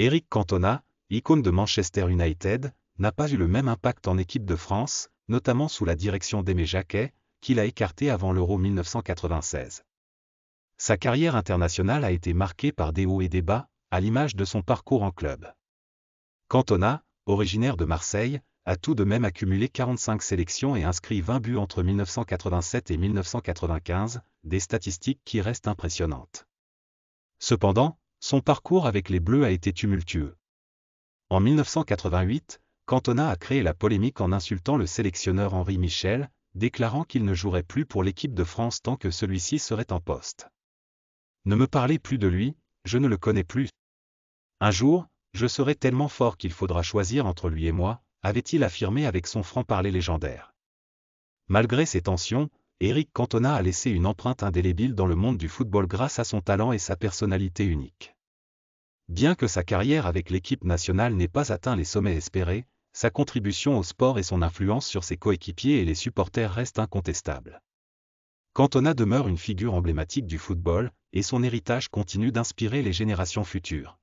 Eric Cantona, icône de Manchester United, n'a pas eu le même impact en équipe de France, notamment sous la direction d'Aimé Jacquet, qu'il a écarté avant l'Euro 1996. Sa carrière internationale a été marquée par des hauts et des bas, à l'image de son parcours en club. Cantona, originaire de Marseille, a tout de même accumulé 45 sélections et inscrit 20 buts entre 1987 et 1995, des statistiques qui restent impressionnantes. Cependant, son parcours avec les Bleus a été tumultueux. En 1988, Cantona a créé la polémique en insultant le sélectionneur Henri Michel, déclarant qu'il ne jouerait plus pour l'équipe de France tant que celui-ci serait en poste. Ne me parlez plus de lui, je ne le connais plus. Un jour, je serai tellement fort qu'il faudra choisir entre lui et moi, avait-il affirmé avec son franc-parler légendaire. Malgré ces tensions, Eric Cantona a laissé une empreinte indélébile dans le monde du football grâce à son talent et sa personnalité unique. Bien que sa carrière avec l'équipe nationale n'ait pas atteint les sommets espérés, sa contribution au sport et son influence sur ses coéquipiers et les supporters restent incontestables. Cantona demeure une figure emblématique du football, et son héritage continue d'inspirer les générations futures.